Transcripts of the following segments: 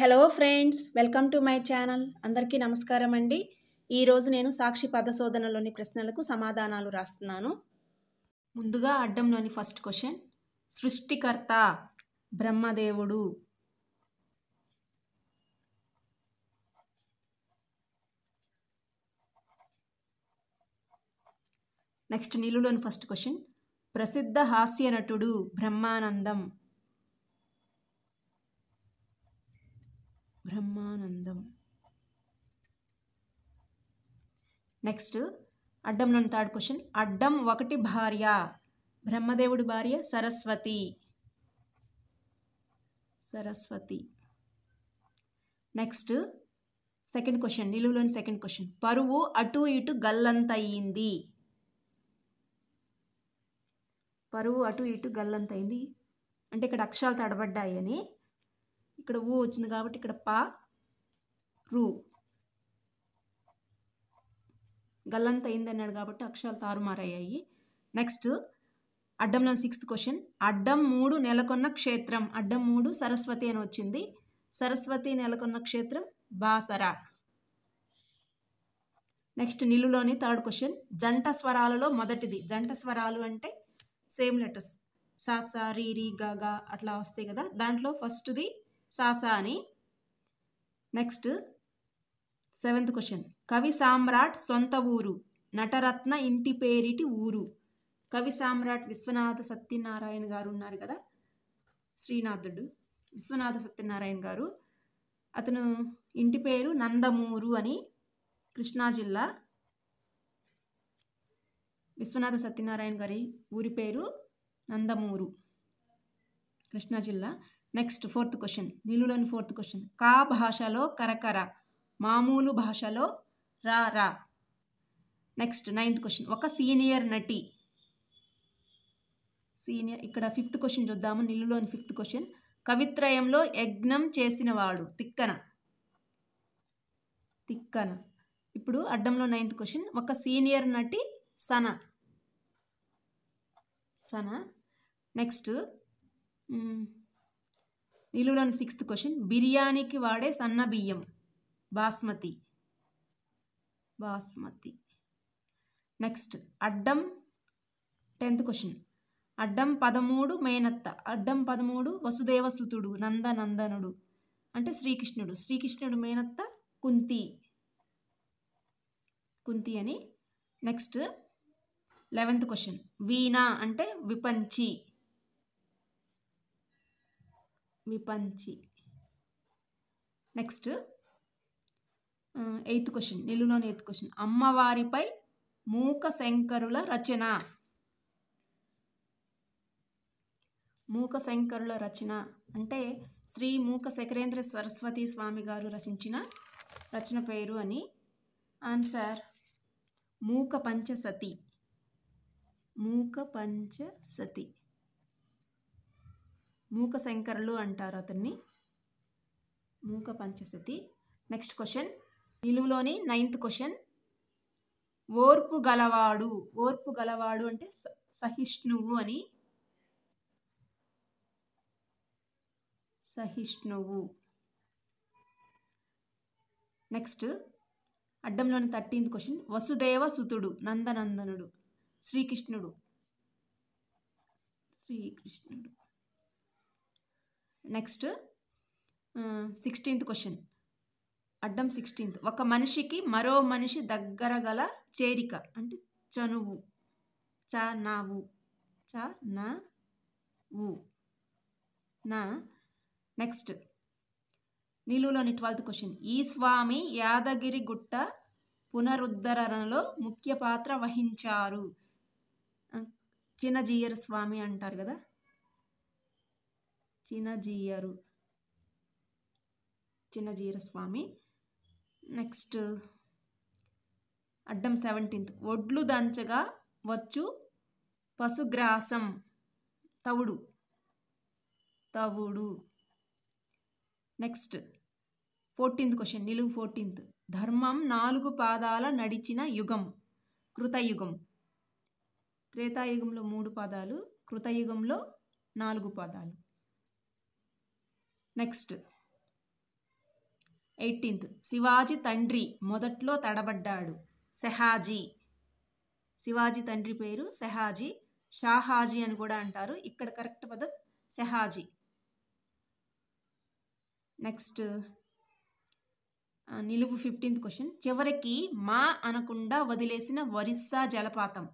Hello friends welcome to my channel అందరికీ నమస్కారం అండి ఈరోజు నేను సాక్షి పదశోధనలోని ప్రశ్నలకు సమాధానాలు రాస్తున్నాను ముందుగా అడ్డంలోని ఫస్ట్ క్వశ్చన్ సృష్టికర్త బ్రహ్మదేవుడు నెక్స్ట్ నిలులోని ఫస్ట్ క్వశ్చన్ ప్రసిద్ధ హాస్య నటుడు బ్రహ్మానందం బ్రహ్మానందం నెక్స్ట్ అడ్డంలోని థర్డ్ క్వశ్చన్ అడ్డం ఒకటి భార్య బ్రహ్మదేవుడి భార్య Saraswati Saraswati next second question నిలువులోని సెకండ్ క్వశ్చన్ పరువు అటు ఇటు గల్లంతయింది పరువు అటు ఇటు గల్లంతయింది అంటే ఇక్కడ అక్షరాలు తడబడ్డాయి అని ఇక్కడ ఊ వచ్చింది కాబట్టి ఇక్కడ పా రు గల్లంత అయిందన్నాడు కాబట్టి అక్షరాలు తారుమారయ్యాయి నెక్స్ట్ అడ్డంలో సిక్స్త్ క్వశ్చన్ అడ్డం మూడు నెలకొన్న క్షేత్రం అడ్డం మూడు సరస్వతి అని వచ్చింది సరస్వతి నెలకొన్న క్షేత్రం బాసరా నెక్స్ట్ నిలులోని థర్డ్ క్వశ్చన్ జంట స్వరాలలో మొదటిది జంట స్వరాలు అంటే సేమ్ లెటర్స్ సా సా రీ రీ గా అట్లా వస్తాయి కదా దాంట్లో ఫస్ట్ది సాసా అని నెక్స్ట్ సెవెంత్ క్వశ్చన్ కవి సామ్రాట్ సొంత ఊరు నటరత్న ఇంటి పేరిటి ఊరు కవి సామ్రాట్ విశ్వనాథ సత్యనారాయణ గారు ఉన్నారు కదా శ్రీనాథుడు విశ్వనాథ సత్యనారాయణ గారు అతను ఇంటి పేరు నందమూరు అని కృష్ణా జిల్లా విశ్వనాథ సత్యనారాయణ గారి ఊరి పేరు నందమూరు కృష్ణా జిల్లా నెక్స్ట్ ఫోర్త్ క్వశ్చన్ నీలులోని ఫోర్త్ క్వశ్చన్ కా భాషలో కరకర మామూలు భాషలో రా రా నెక్స్ట్ నైన్త్ క్వశ్చన్ ఒక సీనియర్ నటి సీనియర్ ఇక్కడ ఫిఫ్త్ క్వశ్చన్ చూద్దాము నిల్లులోని ఫిఫ్త్ క్వశ్చన్ కవిత్రయంలో యజ్ఞం చేసినవాడు తిక్కన తిక్కన ఇప్పుడు అడ్డంలో నైన్త్ క్వశ్చన్ ఒక సీనియర్ నటి సన సన నెక్స్ట్ నిలువులోని సిక్స్త్ క్వశ్చన్ బిర్యానీకి వాడే సన్న బియ్యం బాస్మతి బాస్మతి నెక్స్ట్ అడ్డం టెన్త్ క్వశ్చన్ అడ్డం పదమూడు మేనత్త అడ్డం పదమూడు వసుదేవసుతుడు నందనందనుడు అంటే శ్రీకృష్ణుడు శ్రీకృష్ణుడు మేనత్త కుంతి కుంతి అని నెక్స్ట్ లెవెంత్ క్వశ్చన్ వీణా అంటే విపంచి విపంచి నెక్స్ట్ ఎయిత్ క్వశ్చన్ నిలువులోని ఎయిత్ క్వశ్చన్ అమ్మవారిపై మూక శంకరుల రచన మూక శంకరుల రచన అంటే శ్రీ మూక శంకరేంద్ర సరస్వతి స్వామి గారు రచించిన రచన పేరు అని ఆన్సర్ మూక పంచసతి మూక పంచసతి మూక శంకరులు అంటారు అతన్ని మూక పంచశతి నెక్స్ట్ క్వశ్చన్ నిలువులోని నైన్త్ క్వశ్చన్ ఓర్పు గలవాడు ఓర్పు గలవాడు అంటే సహిష్ణువు అని సహిష్ణువు నెక్స్ట్ అడ్డంలోని థర్టీన్త్ క్వశ్చన్ వసుదేవ సుతుడు నందనందనుడు శ్రీకృష్ణుడు శ్రీకృష్ణుడు నెక్స్ట్ సిక్స్టీన్త్ క్వశ్చన్ అడ్డం సిక్స్టీన్త్ ఒక మనిషికి మరో మనిషి దగ్గర గల చేరిక అంటే చనువు చ నావు చ నా ఊ నా నెక్స్ట్ నిలువులోని ట్వెల్త్ క్వశ్చన్ ఈ స్వామి యాదగిరి గుట్ట పునరుద్ధరణలో ముఖ్య పాత్ర వహించారు చిన్నజీయర్ స్వామి అంటారు కదా చిన్నజీయరు చిన్నజీయర స్వామి నెక్స్ట్ అడ్డం సెవెంటీన్త్ ఒడ్లు దంచగా వచ్చు పశుగ్రాసం తవుడు తవుడు నెక్స్ట్ ఫోర్టీన్త్ క్వశ్చన్ నిలువు ఫోర్టీన్త్ ధర్మం నాలుగు పాదాల నడిచిన యుగం కృతయుగం త్రేతాయుగంలో మూడు పాదాలు కృతయుగంలో నాలుగు పాదాలు నెక్స్ట్ ఎయిటీన్త్ శివాజీ తండ్రి మొదట్లో తడబడ్డాడు సెహాజీ శివాజీ తండ్రి పేరు సెహాజీ షాహాజీ అని కూడా అంటారు ఇక్కడ కరెక్ట్ పదం సెహాజీ నెక్స్ట్ నిలువు ఫిఫ్టీన్త్ క్వశ్చన్ చివరికి మా అనకుండా వదిలేసిన వరిస్సా జలపాతం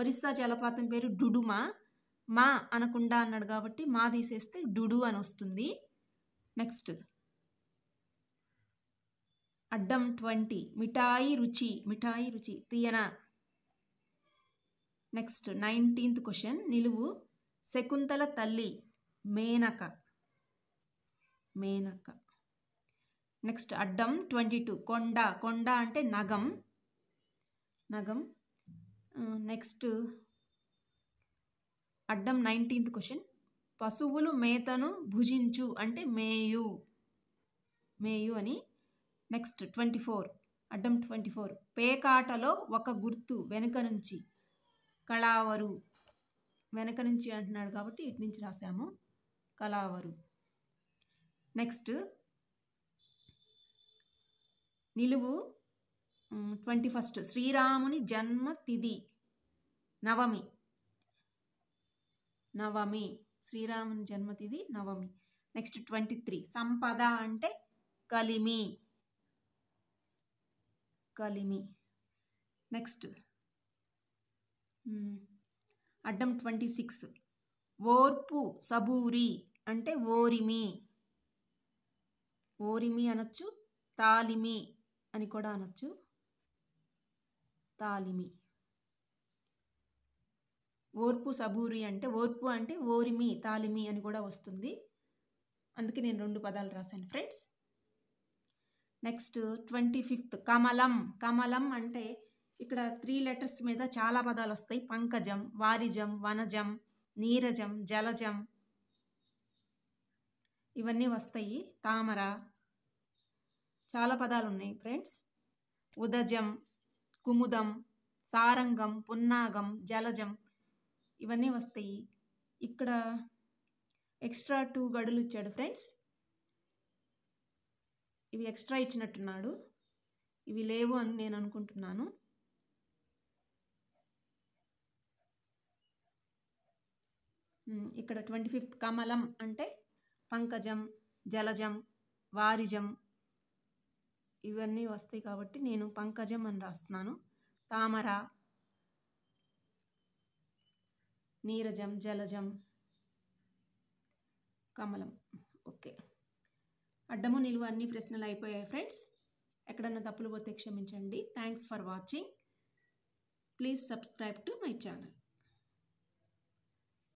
వరిస్సా జలపాతం పేరు డుడుమా మా అనకుండా అన్నాడు కాబట్టి మా తీసేస్తే డుడు అని వస్తుంది నెక్స్ట్ అడ్డం ట్వంటీ మిఠాయి రుచి మిఠాయి రుచి తీయన నెక్స్ట్ నైన్టీన్త్ క్వశ్చన్ నిలువు శకుంతల తల్లి మేనక మేనక నెక్స్ట్ అడ్డం ట్వంటీ టూ కొండ కొండ అంటే నగం నగం నెక్స్ట్ అడ్డం నైన్టీన్త్ క్వశ్చన్ పశువులు మేతను భుజించు అంటే మేయు మేయు అని నెక్స్ట్ ట్వంటీ ఫోర్ అడ్డం ట్వంటీ ఫోర్ పేకాటలో ఒక గుర్తు వెనుక నుంచి కళావరు వెనక నుంచి అంటున్నాడు కాబట్టి ఇటు నుంచి రాశాము కళావరు నెక్స్ట్ నిలువు ట్వంటీ ఫస్ట్ శ్రీరాముని జన్మతిథి నవమి నవమి శ్రీరాముని జన్మతిథి నవమి నెక్స్ట్ ట్వంటీ త్రీ సంపద అంటే కలిమి కలిమి నెక్స్ట్ hmm. అడ్డం ట్వంటీ సిక్స్ ఓర్పు సబూరి అంటే ఓరిమి ఓరిమి అనొచ్చు తాలిమి అని కూడా అనొచ్చు తాలిమి ఓర్పు సబూరి అంటే ఓర్పు అంటే ఓరిమి తాలిమి అని కూడా వస్తుంది అందుకే నేను రెండు పదాలు రాశాను ఫ్రెండ్స్ నెక్స్ట్ ట్వంటీ ఫిఫ్త్ కమలం కమలం అంటే ఇక్కడ త్రీ లెటర్స్ మీద చాలా పదాలు వస్తాయి పంకజం వారిజం వనజం నీరజం జలజం ఇవన్నీ వస్తాయి తామర చాలా పదాలు ఉన్నాయి ఫ్రెండ్స్ ఉదజం కుముదం సారంగం పున్నాగం జలజం ఇవన్నీ వస్తాయి ఇక్కడ ఎక్స్ట్రా టూ గడులు ఇచ్చాడు ఫ్రెండ్స్ ఇవి ఎక్స్ట్రా ఇచ్చినట్టున్నాడు ఇవి లేవు అని నేను అనుకుంటున్నాను ఇక్కడ ట్వంటీ ఫిఫ్త్ కమలం అంటే పంకజం జలజం వారిజం ఇవన్నీ వస్తాయి కాబట్టి నేను పంకజం అని రాస్తున్నాను తామర నీరజం జలజం కమలం ఓకే అడ్డము నిలువ అన్ని ప్రశ్నలు అయిపోయాయి ఫ్రెండ్స్ ఎక్కడన్నా తప్పులు పోతే క్షమించండి thanks for watching please subscribe to my channel